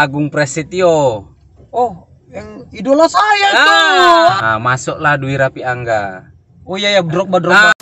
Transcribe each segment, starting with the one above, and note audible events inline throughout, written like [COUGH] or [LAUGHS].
Agung Prasetyo. Oh, yang idola saya ah. tuh. Nah, masuklah Dwi Rapi Angga. Oh iya ya, drop drop. Ah.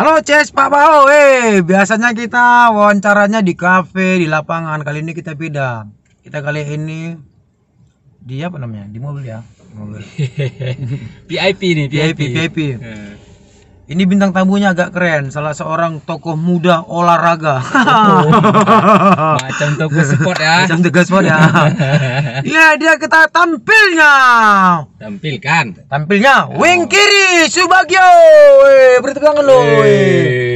Halo Ces Pak Bao, eh biasanya kita wawancaranya di kafe, di lapangan. Kali ini kita beda. Kita kali ini di apa namanya? Di mobil ya. Mobil. VIP nih, VIP. VIP, VIP. Yeah. Ini bintang tamunya agak keren, salah seorang tokoh muda olahraga. Oh, [LAUGHS] macam tokoh sport ya. Macam tokoh sport ya. [LAUGHS] Iya, dia kita tampilnya. Tampilkan. Tampilnya oh. wing kiri Subagio. Weh, beri tepuk lo.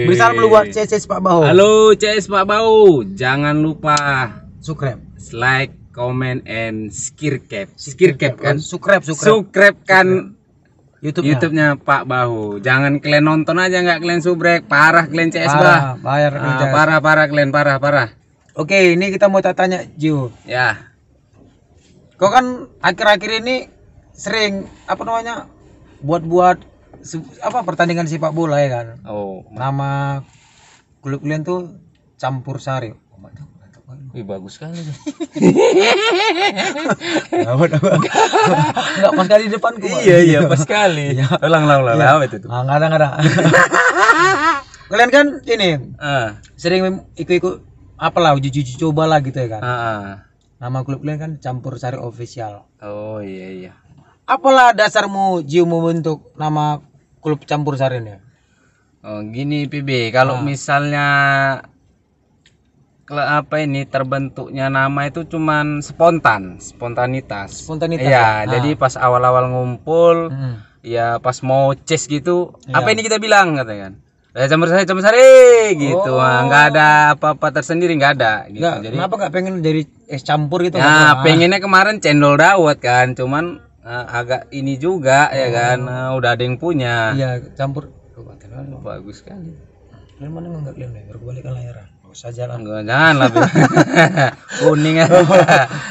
Beri lu buat CS Pak Bau. Halo CS Pak Bau, jangan lupa subscribe, like, comment and skirkep. Skirkep kan? Subscribe, subscribe. Subscribe kan YouTube YouTube-nya Pak Bahu. Jangan kalian nonton aja nggak kalian subrek, parah kalian CS parah, bah. Bayar ah, CS. parah parah kalian parah parah. Oke, ini kita mau tanya Ju. Ya. Kau kan akhir-akhir ini sering apa namanya buat-buat apa pertandingan sepak bola ya kan? Oh. Nama klub kalian tuh Campur Sari. Oh, Wih bagus sekali. [LAUGHS] Apa apa? Enggak pas kali di depanku. Iya iya pas kali. [LAUGHS] Iya. Ulang ulang ulang. Iya. Apa itu? Enggak ah, ada enggak ada. [LAUGHS] Kalian kan ini uh. sering ikut-ikut apalah uji-uji coba lah gitu ya kan. Uh. Nama klub kalian kan campur sari official. Oh iya iya. Apalah dasarmu Jiu membentuk nama klub campur sari ini? Oh, gini PB, kalau misalnya apa ini terbentuknya nama itu cuman spontan, spontanitas. Spontanitas. Iya, ya? jadi pas awal-awal ngumpul, hmm. ya pas mau chase gitu, ya. apa ini kita bilang katanya kan. Eh, campur sari, campur sari gitu. Oh. Ah, ada apa-apa tersendiri, nggak ada gitu. Nggak, jadi Kenapa nggak pengen dari es campur gitu? Nah, kan? pengennya kemarin cendol dawet kan, cuman uh, agak ini juga ya oh. ya kan, uh, udah ada yang punya. Iya, campur. Bagus kan. Memang, mana nggak kalian berbalik Berkebalikan layaran usah jalan enggak jangan lah [LAUGHS] kuning oh,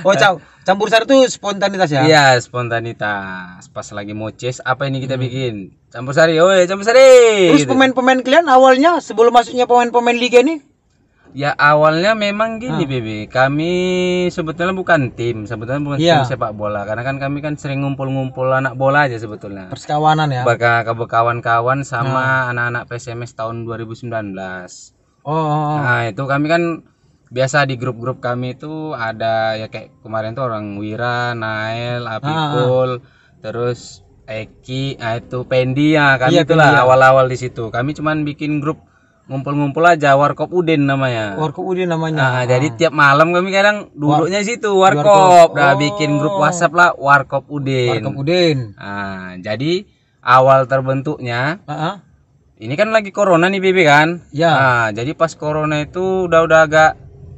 oh cow campur sari itu spontanitas ya iya spontanitas pas lagi mau chase apa ini kita hmm. bikin campur sari oh campur sari terus gitu. pemain-pemain kalian awalnya sebelum masuknya pemain-pemain liga ini ya awalnya memang gini ah. Bebe kami sebetulnya bukan tim sebetulnya bukan yeah. tim sepak bola karena kan kami kan sering ngumpul-ngumpul anak bola aja sebetulnya perskawanan ya berkawan kawan-kawan sama ah. anak-anak ah. PSMS tahun 2019 Oh, oh, oh. Nah, itu kami kan biasa di grup-grup kami itu ada ya kayak kemarin tuh orang Wira, Nael, ah, Apikul, ah, ah, terus Eki, nah itu Pendi ya kami iya, itulah awal-awal di situ. Kami cuman bikin grup ngumpul-ngumpul aja warkop Udin namanya. Warkop Udin namanya. Nah, ah. jadi tiap malam kami kadang duduknya War situ warkop. udah Oh. bikin grup WhatsApp lah warkop Udin. Warkop Udin. Nah, jadi awal terbentuknya, uh -huh ini kan lagi corona nih Bibi kan ya nah, jadi pas corona itu udah udah agak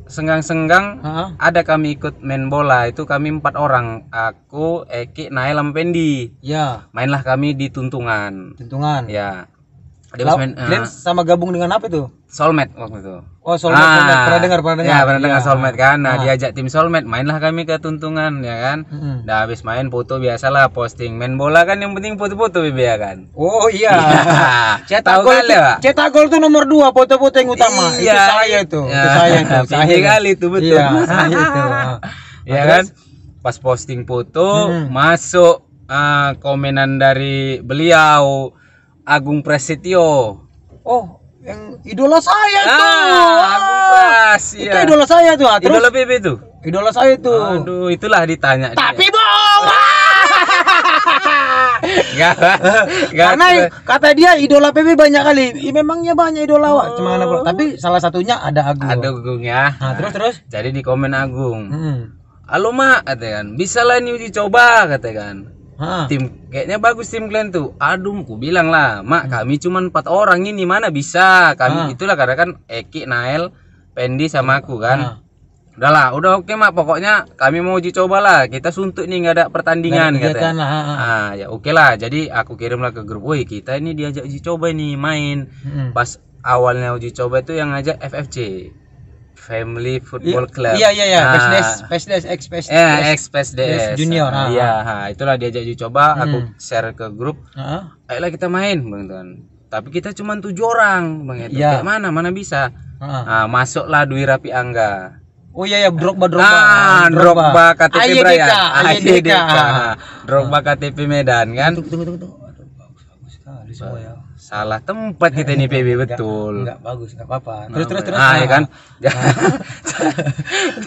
senggang-senggang ada kami ikut main bola itu kami empat orang aku Eki Nael Lampendi ya mainlah kami di tuntungan tuntungan ya dia pas eh, sama gabung dengan apa itu? Solmed waktu itu. Oh, Solmed. Ah, pernah dengar, pernah ya, dengar. Ya, pernah dengar ya. Solmed kan. Nah, ah. diajak tim Solmed, mainlah kami ke Tuntungan ya kan. Hmm. Nah, habis main foto biasalah posting. Main bola kan yang penting foto-foto Bibi ya kan. Oh iya. [LAUGHS] iya. cetak gol. Kan, cetak gol tuh nomor dua foto-foto yang utama. Iya, iya, itu ah, saya itu. [LAUGHS] Ya. Itu saya itu. saya kali itu betul. Iya, saya itu. [LAUGHS] Ah. Iya kan? Pas posting foto hmm. masuk uh, komenan dari beliau Agung Prasetyo. Oh, yang idola saya ah, tuh. Agung Pras. Itu iya. idola saya tuh. Ah. idola BB itu, Idola saya itu. Aduh, itulah ditanya. Tapi bohong. Gak, gak karena kata dia idola PB banyak kali iya, memangnya banyak idola oh. cuma anak oh. tapi salah satunya ada Agung ada Agung ya nah, nah, terus terus jadi di komen Agung hmm. halo mak katakan bisa lah ini dicoba katakan ha. tim kayaknya bagus tim kalian tuh aduh ku bilang lah mak hmm. kami cuma empat orang ini mana bisa kami ha. itulah karena kan Eki Nael Pendi sama aku kan ha. Udah udah oke mak. Pokoknya kami mau uji coba lah. Kita suntuk nih nggak ada pertandingan nggak katanya. Lah. Ah ya oke lah. Jadi aku kirim lah ke grup. Woi kita ini diajak uji coba nih main. Hmm. Pas awalnya uji coba itu yang ngajak FFC. Family iya, Football Club. Iya iya iya, PSDS, ah. PSDS ex Ya, ex PSDS junior. Ah, ah. Iya, ha, itulah diajak dicoba, hmm. aku share ke grup. Heeh. Ayolah kita main, Bang Tuan. Tapi kita cuma tujuh orang, Bang Itu. Ya. mana mana bisa. Uh. Nah, masuklah Dwi Rapi Angga. Oh iya ya Drogba Drogba. Ah Drogba, Drogba KTP Ayedeka, Brian. Ayedeka. Ayedeka. Drogba KTP Medan kan. Tunggu tunggu tunggu semua ya salah tempat kita ini PB betul nggak bagus nggak apa-apa nah, terus terus terus ah ya kan [LAUGHS] nah.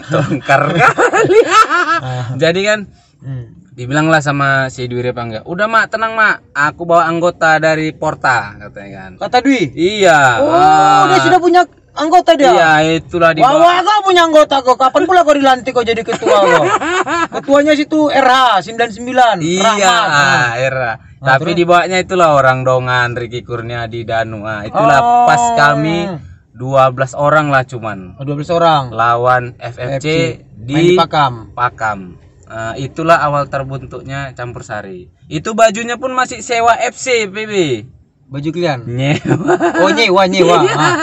tongkar [LAUGHS] kali ah. jadi kan dibilang hmm. dibilanglah sama si Dwi apa enggak udah mak tenang mak aku bawa anggota dari Porta katanya kan kata Dwi iya oh ah. dia sudah punya anggota dia iya itulah dia bawa kau punya anggota kau kapan pula kau dilantik kau jadi ketua kau [LAUGHS] ketuanya situ RH 99 iya RH Ah, tapi terus? dibawanya itulah orang dongan Riki Kurnia di Danua. Ah, itulah oh. pas kami 12 orang lah cuman. Oh, 12 orang. Lawan FFC, di, di Pakam. Pakam. Uh, itulah awal terbentuknya campur sari. Itu bajunya pun masih sewa FC, PB. Baju kalian? Nyewa. [LAUGHS] Oh, nyewa, nyewa. Iya. ah.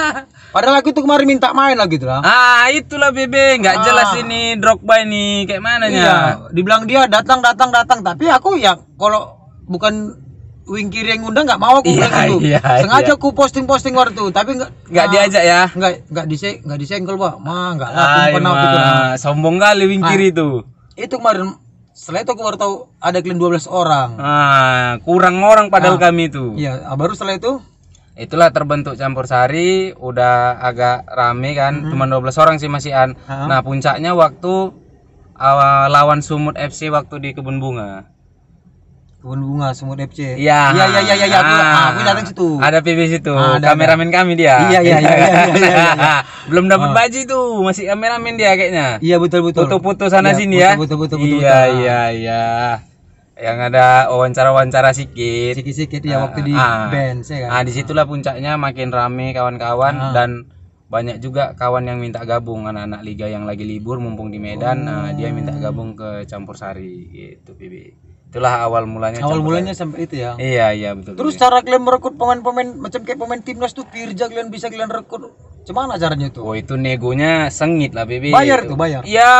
Padahal aku tuh kemarin minta main lagi gitu lah. Ah, itulah BB, nggak ah. jelas ini drop by nih. kayak mananya. Iya, dibilang dia datang datang datang, tapi aku ya kalau bukan wing kiri yang ngundang nggak mau aku iya, bilang itu. Iya, iya, Sengaja iya. aku posting-posting waktu tapi nggak nggak diajak ya. Nggak nggak dise nggak disengkel, Pak. Mah nggak lah aku pernah gitu. Sombong kali wing kiri ah, itu. Itu kemarin setelah itu aku baru tahu ada dua 12 orang. Ah, kurang orang padahal nah, kami itu. Iya, ah, baru setelah itu itulah terbentuk campur sari udah agak rame kan mm -hmm. cuma 12 orang sih masih an. Uh -huh. Nah, puncaknya waktu awal ah, lawan Sumut FC waktu di kebun bunga kebun bunga semut FC iya iya iya iya ya, ya, aku, ah, aku datang situ ada PB situ ah, ada, kameramen ada. kami dia iya iya iya, iya, iya, iya, iya, iya. [LAUGHS] belum dapat ah. baju tuh masih kameramen dia kayaknya iya betul betul foto-foto sana iya, sini ya betul betul betul, betul iya betul, iya iya yang ada wawancara-wawancara sikit sikit-sikit ya waktu di ah, band sih ya kan ah disitulah puncaknya makin rame kawan-kawan ah. dan banyak juga kawan yang minta gabung anak-anak liga yang lagi libur mumpung di Medan oh. nah, dia minta gabung ke campur sari gitu PB itulah awal mulanya awal mulanya sampai itu ya iya iya betul terus betul. cara kalian merekrut pemain-pemain macam kayak pemain timnas tuh Pirja kalian bisa kalian rekrut Cuman caranya tuh? Oh itu negonya sengit lah Bibi Bayar itu. tuh bayar? Iya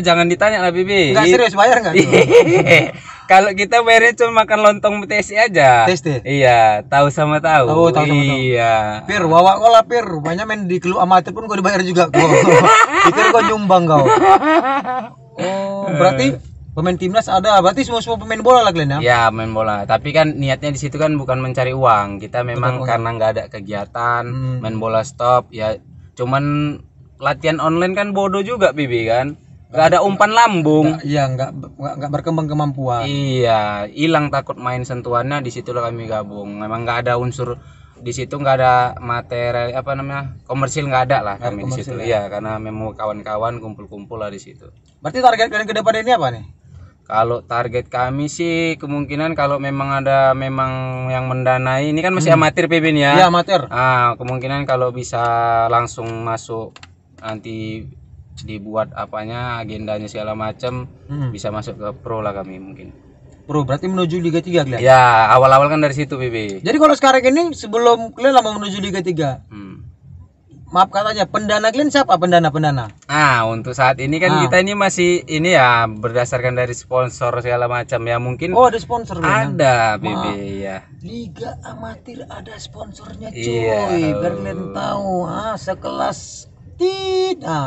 jangan ditanya lah Bibi Enggak gitu. serius bayar nggak tuh? [LAUGHS] Kalau kita bayar cuma makan lontong TSI aja testi Iya tahu sama tahu Oh tahu sama tahu Iya Pir wawa kau lah Pir Banyak main di klub amatir pun kau dibayar juga kau Pikir kau nyumbang kau Oh berarti pemain timnas ada berarti semua semua pemain bola lah kalian ya ya main bola tapi kan niatnya di situ kan bukan mencari uang kita memang Tentang karena nggak ada kegiatan hmm. main bola stop ya cuman latihan online kan bodoh juga bibi kan nggak ada umpan lambung gak, iya nggak nggak berkembang kemampuan iya hilang takut main sentuhannya di disitulah kami gabung memang nggak ada unsur di situ nggak ada materi apa namanya komersil nggak ada lah kami di situ ya. iya karena memang kawan-kawan kumpul-kumpul lah di situ berarti target kalian ke depan ini apa nih kalau target kami sih kemungkinan kalau memang ada memang yang mendanai ini kan masih hmm. amatir PB nih ya. Iya amatir. Ah kemungkinan kalau bisa langsung masuk nanti dibuat apanya agendanya segala macam hmm. bisa masuk ke pro lah kami mungkin. Pro berarti menuju Liga 3 kalian? Ya awal-awal kan dari situ PB. Jadi kalau sekarang ini sebelum kalian lama menuju Liga 3. Hmm maaf katanya pendana kalian siapa pendana pendana ah untuk saat ini kan ah. kita ini masih ini ya berdasarkan dari sponsor segala macam ya mungkin oh ada sponsor ya? ada BB ya liga amatir ada sponsornya cuy iya. tahu ah sekelas tidak.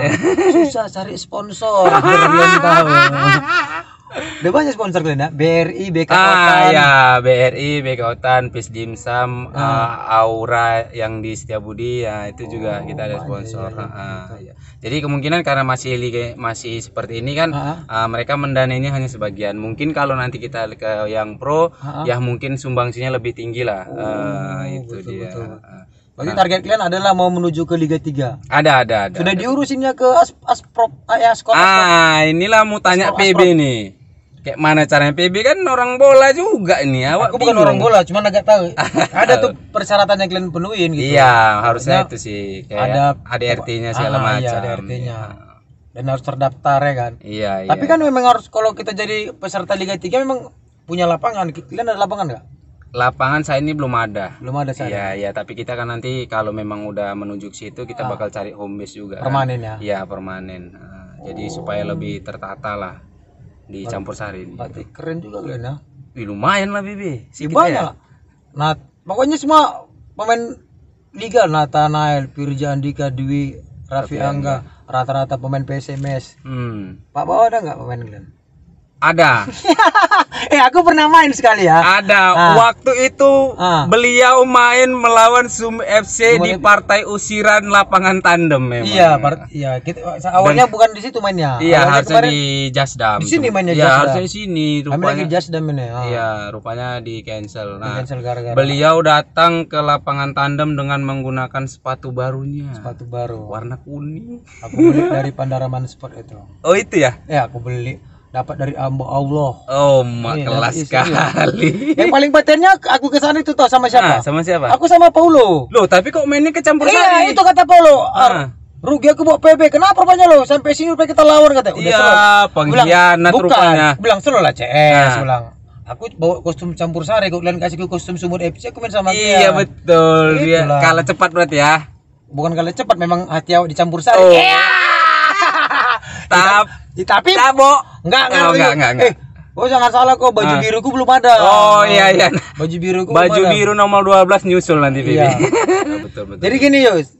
susah cari sponsor Berlin tahu [LAUGHS] Udah banyak sponsor kalian ya? BRI, BK ah, Otan. Iya. Ah ya, BRI, BK Otan, Peace Sam, ah. uh, Aura yang di Setiabudi ya itu oh, juga kita ada sponsor. ya, ya, uh, ya. Jadi kemungkinan karena masih liga masih seperti ini kan ah. uh, mereka mendanainya hanya sebagian. Mungkin kalau nanti kita ke yang pro ah. ya mungkin sumbangsinya lebih tinggi lah. Ah, oh, uh, itu betul, dia. Betul. nah. target kalian adalah mau menuju ke Liga 3. Ada, ada, ada. Sudah diurusinnya ke Asprop as, as, as, as, as, as, as, Ah, inilah mau tanya PB nih. Kayak mana caranya PB kan orang bola juga ini ya Aku bingung. bukan orang bola, cuma agak tahu. [LAUGHS] ada tuh persyaratan yang kalian penuhin gitu. Iya, harusnya itu sih kayak ada ADRT-nya segala ah, iya, macam. Iya, ADRT-nya. Ya dan harus terdaftar ya kan. Iya. iya. Tapi iya. kan memang harus kalau kita jadi peserta Liga 3 memang punya lapangan. Kalian ada lapangan nggak? Lapangan saya ini belum ada. Belum ada saya. Iya, iya, tapi kita kan nanti kalau memang udah menuju ke situ kita ah. bakal cari home base juga. Kan. Permanen kan? ya. Iya, permanen. Ah, jadi oh. Jadi supaya lebih tertata lah dicampur sari ini. keren juga kalian ya. Wih, lumayan lah Bibi. Si banyak. Ya. Nah, pokoknya semua pemain liga Nathanael, Firja Andika, Dwi, Raffi Angga, rata-rata pemain PSMS. Hmm. Pak Bawa ada nggak pemain kalian? Ada. [LAUGHS] eh aku pernah main sekali ya. Ada. Ah. Waktu itu ah. beliau main melawan Sum FC Mereka. di partai usiran lapangan tandem memang. Iya, part, iya kita awalnya Dan, bukan di situ mainnya. Iya, harusnya di Jasdam. Di sini mainnya ya, Iya, harusnya di sini rupanya. di lagi Jasdam ini. Ah. Iya, rupanya di cancel. Nah, di cancel gara-gara. Beliau datang ke lapangan tandem dengan menggunakan sepatu barunya. Sepatu baru. Warna kuning. Aku beli dari Pandaraman Sport itu. Oh, itu ya? Ya, aku beli dapat dari hamba Allah. Oh, mak Ini, kelas sekali. Yang paling patennya aku ke sana itu tahu sama siapa? Ah, sama siapa? Aku sama Paulo. Loh, tapi kok mainnya kecampur sari? Iya, itu kata Paulo. Ah. Rugi aku buat PB. Kenapa rupanya lo? Sampai sini rupanya kita lawan kata. Iya, Udah iya, pengkhianat rupanya. Bilang selalu lah CS, nah. bilang aku bawa kostum campur sari kok kalian kasih ke kostum sumur FC aku main sama iya dia. betul dia ya, kalah cepat berarti ya bukan kalah cepat memang hati awak dicampur sari oh. iya. tapi [LAUGHS] Tapi Tabo. Enggak, enggak, enggak, oh, enggak. enggak. Eh, Oh jangan salah kok baju nah. biruku belum ada. Oh iya iya. Baju biruku. Baju belum ada. biru nomor 12 nyusul nanti Iya. nah, [LAUGHS] betul betul. Jadi gini Yus.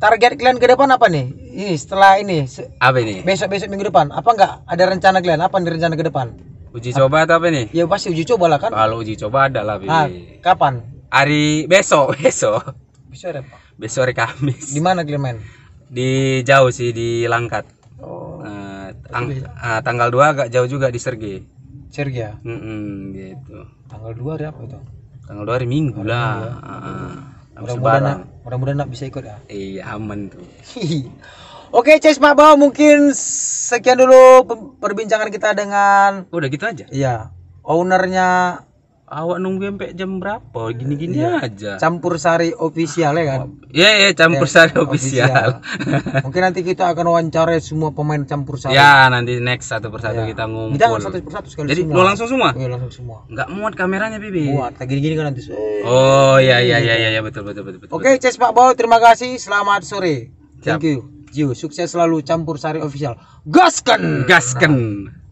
Target kalian ke depan apa nih? Ini setelah ini. Apa ini? Besok-besok minggu depan. Apa enggak ada rencana kalian? Apa nih rencana ke depan? Uji coba atau apa nih? Ya pasti uji coba lah kan. Kalau uji coba ada lah. Nah, kapan? Hari besok, [LAUGHS] besok. Besok hari apa? Besok hari Kamis. Di mana kalian main? Di jauh sih di Langkat. Tang uh, ah, tanggal 2 agak jauh juga di Sergei. Sergei ya? Mm -hmm, gitu. Tanggal 2 hari apa itu? Tanggal 2 hari Minggu hari lah. Ya. Ah, ah Mudah-mudahan mudah-mudahan nak bisa ikut ya. Iya, aman tuh. Oke, Chase Mabau mungkin sekian dulu perbincangan kita dengan Udah gitu aja. Iya. Ownernya awak nunggu sampai jam berapa gini-gini iya. aja campur sari official ya kan iya yeah, iya, yeah, campur yeah, sari official [LAUGHS] mungkin nanti kita akan wawancara semua pemain campur sari ya nanti next satu persatu ya. kita ngumpul kita satu persatu sekali jadi semua. lo langsung semua iya langsung semua nggak muat kameranya bibi muat kayak gini-gini kan nanti oh iya, iya iya iya iya betul betul betul, betul oke okay, Ces Pak Bau terima kasih selamat sore Siap. thank you Jiu sukses selalu campur sari official gaskan gaskan nah.